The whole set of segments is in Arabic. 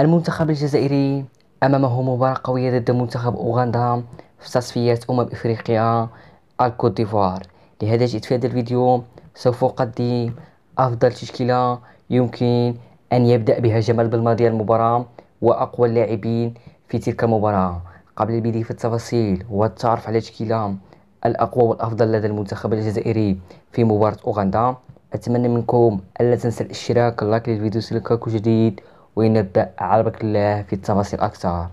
المنتخب الجزائري أمامه مباراة قوية ضد منتخب أوغندا في تصفيات أمم إفريقيا الكوت ديفوار لهذا جئت في هذا الفيديو سوف أقدم أفضل تشكيلة يمكن أن يبدأ بها جمال بالماضي المباراة وأقوى اللاعبين في تلك المباراة قبل البدء في التفاصيل والتعرف على تشكيلة الأقوى والأفضل لدى المنتخب الجزائري في مباراة أوغندا أتمنى منكم ألا تنسى الاشتراك اللايك للفيديو سلكك جديد وينبأ على بركة الله في التفاصيل أكثر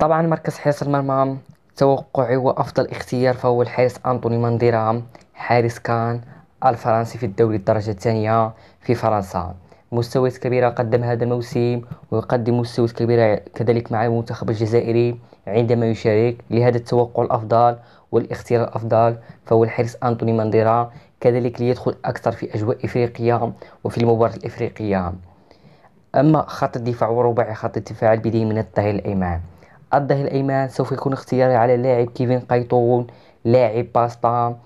طبعا مركز حارس المرمى توقعي وأفضل اختيار فهو الحارس أنطوني مانديرا حارس كان الفرنسي في الدوري الدرجة الثانية في فرنسا مستويات كبيرة قدم هذا الموسم ويقدم مستويات كبيرة كذلك مع المنتخب الجزائري عندما يشارك لهذا التوقع الأفضل والاختيار الأفضل فهو الحارس أنطوني مانديرا كذلك ليدخل أكثر في أجواء إفريقيا وفي المباراة الإفريقية أما خط الدفاع ورباعي خط الدفاع البديل من الظهير الأيمن الظهير الأيمن سوف يكون اختياري على اللاعب كيفين قيطون لاعب باستا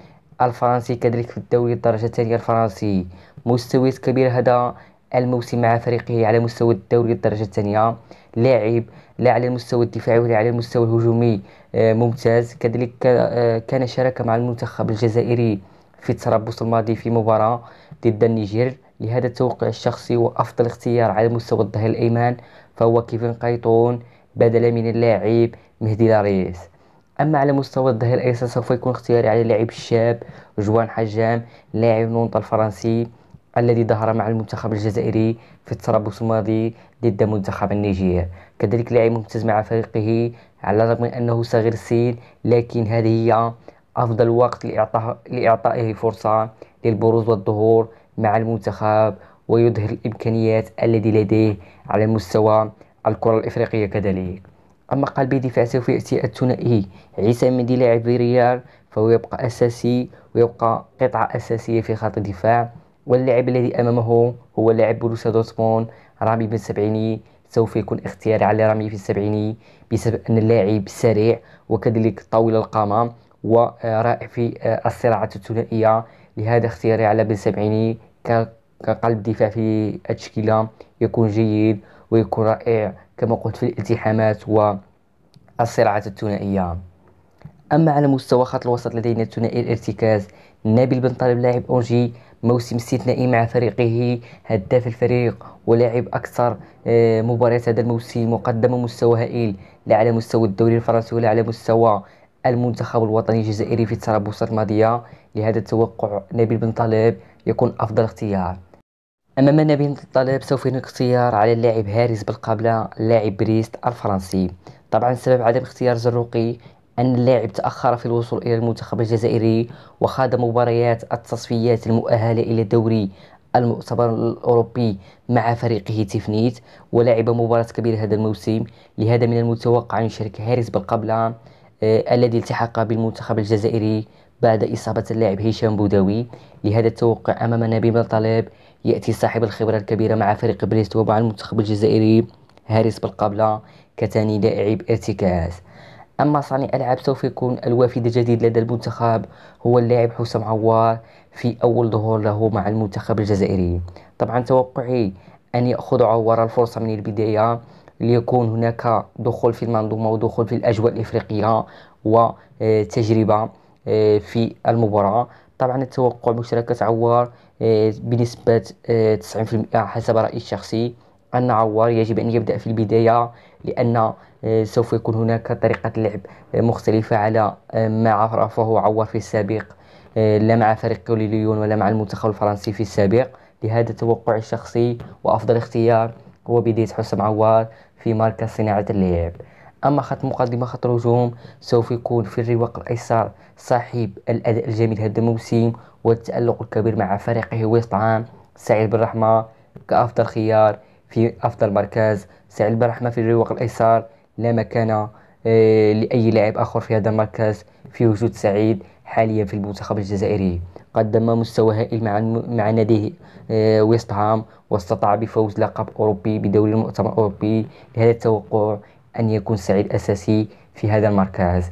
الفرنسي كذلك في الدوري الدرجة الثانية الفرنسي مستويات كبيرة هذا الموسم مع فريقه على مستوى الدوري الدرجة الثانية لاعب لا على المستوى الدفاعي ولا على المستوى الهجومي آه، ممتاز كذلك آه، كان شارك مع المنتخب الجزائري في التربص الماضي في مباراة ضد النيجر لهذا التوقع الشخصي وأفضل اختيار على مستوى الظهير الأيمن فهو كيفن قيطون بدلا من اللاعب مهدي لاريس أما على مستوى الظهير الأيسر سوف يكون اختياري على اللاعب الشاب جوان حجام لاعب نونطا الفرنسي الذي ظهر مع المنتخب الجزائري في الترابط الماضي ضد منتخب النيجير كذلك لاعب ممتاز مع فريقه على الرغم من أنه صغير السن لكن هذه هي أفضل وقت لإعطائه فرصة للبروز والظهور مع المنتخب ويظهر الإمكانيات الذي لديه على مستوى الكرة الإفريقية كذلك أما قلب دفاع سوف يأتي الثنائي عيسى مندي لاعب ريال فهو يبقى أساسي ويبقى قطعة أساسية في خط الدفاع واللاعب الذي أمامه هو لاعب بروسيا دورتموند رامي بن سبعيني سوف يكون اختياري على رامي في السبعيني بسبب أن اللاعب سريع وكذلك طويل القامة ورائع في آه، الصراعات الثنائية لهذا اختياري على بن سبعيني كقلب دفاع في التشكيلة يكون جيد ويكون رائع كما قلت في الالتحامات والصراعات الثنائية أما على مستوى خط الوسط لدينا الثنائي الارتكاز نبيل بن طالب لاعب أونجي موسم استثنائي مع فريقه هداف الفريق ولاعب أكثر آه، مباريات هذا الموسم وقدم مستوى هائل لا على مستوى الدوري الفرنسي ولا على مستوى المنتخب الوطني الجزائري في الترابوسات الماضية لهذا التوقع نبيل بن طالب يكون أفضل اختيار أمام نبيل بن طالب سوف يكون اختيار على اللاعب هاريس بالقبلة لاعب بريست الفرنسي طبعا سبب عدم اختيار زروقي أن اللاعب تأخر في الوصول إلى المنتخب الجزائري وخاض مباريات التصفيات المؤهلة إلى دوري المؤتمر الأوروبي مع فريقه تفنيت ولعب مباراة كبيرة هذا الموسم لهذا من المتوقع أن يشارك هاريس بالقبلة آه الذي التحق بالمنتخب الجزائري بعد إصابة اللاعب هشام بوداوي لهذا التوقع أمام نبيل طلب يأتي صاحب الخبرة الكبيرة مع فريق بريست ومع المنتخب الجزائري هاريس بالقبلة كثاني لاعب ارتكاز أما صانع ألعاب سوف يكون الوافد الجديد لدى المنتخب هو اللاعب حسام عوار في أول ظهور له مع المنتخب الجزائري طبعا توقعي أن يأخذ عوار الفرصة من البداية ليكون هناك دخول في المنظومة ودخول في الأجواء الإفريقية وتجربة آه، في المباراة طبعا التوقع مشاركة عوار آه، بنسبة 90% آه، حسب رأيي الشخصي أن عوار يجب أن يبدأ في البداية لأن آه، سوف يكون هناك طريقة لعب آه، مختلفة على آه، ما عرفه عوار في السابق لا مع فريق ليون ولا مع المنتخب الفرنسي في السابق لهذا توقع الشخصي وأفضل اختيار هو بداية حسام عوار في مركز صناعة اللعب أما خط مقدمة خط الهجوم سوف يكون في الرواق الأيسر صاحب الأداء الجميل هذا الموسم والتألق الكبير مع فريقه ويست سعيد بالرحمة كأفضل خيار في أفضل مركز سعيد البرحمة في الرواق الأيسر لا مكان آه، لأي لاعب آخر في هذا المركز في وجود سعيد حاليا في المنتخب الجزائري قدم مستوى هائل مع ناديه آه، ويست هام واستطاع بفوز لقب أوروبي بدوري المؤتمر الأوروبي لهذا التوقع أن يكون سعيد أساسي في هذا المركز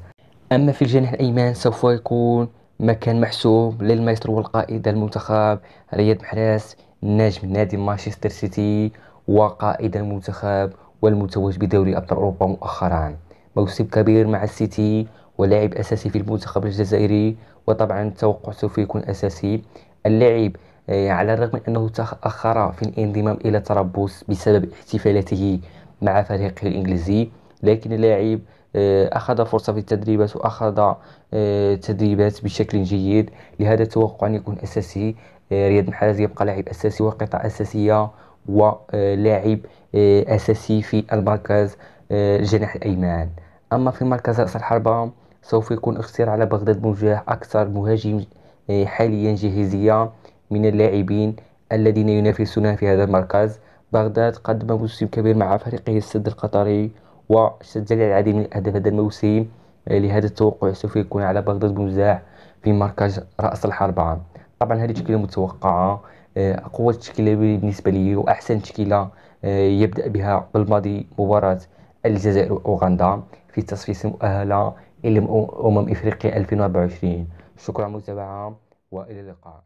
أما في الجناح الأيمن سوف يكون مكان محسوب للمايسترو والقائد المنتخب رياض محراس نجم نادي مانشستر سيتي وقائد المنتخب والمتوج بدوري أبطال أوروبا مؤخرا موسم كبير مع السيتي ولاعب أساسي في المنتخب الجزائري وطبعا التوقع سوف يكون أساسي اللاعب آه، على الرغم من أنه تأخر في الانضمام إلى طرابلس بسبب احتفالاته مع فريقه الإنجليزي لكن اللاعب آه، أخذ فرصة في التدريبات وأخذ آه، تدريبات بشكل جيد لهذا توقع أن يكون أساسي رياض محرز يبقى لاعب أساسي وقطع أساسية ولاعب آه، آه، أساسي في المركز الجناح آه، الأيمن أما في مركز رأس الحربة سوف يكون اختيار على بغداد بنجاح أكثر مهاجم حاليا جاهزية من اللاعبين الذين ينافسون في هذا المركز بغداد قدم موسم كبير مع فريقه السد القطري وسجل العديد من الأهداف هذا الموسم لهذا التوقع سوف يكون على بغداد بنجاح في مركز رأس الحربة طبعا هذه تشكيلة متوقعة اقوى آه، تشكيله بالنسبه لي واحسن تشكيله آه، يبدا بها بالماضي مباراه الجزائر واوغندا في تصفيه المؤهله الى امم افريقيا 2024 شكرا للمتابعه والى اللقاء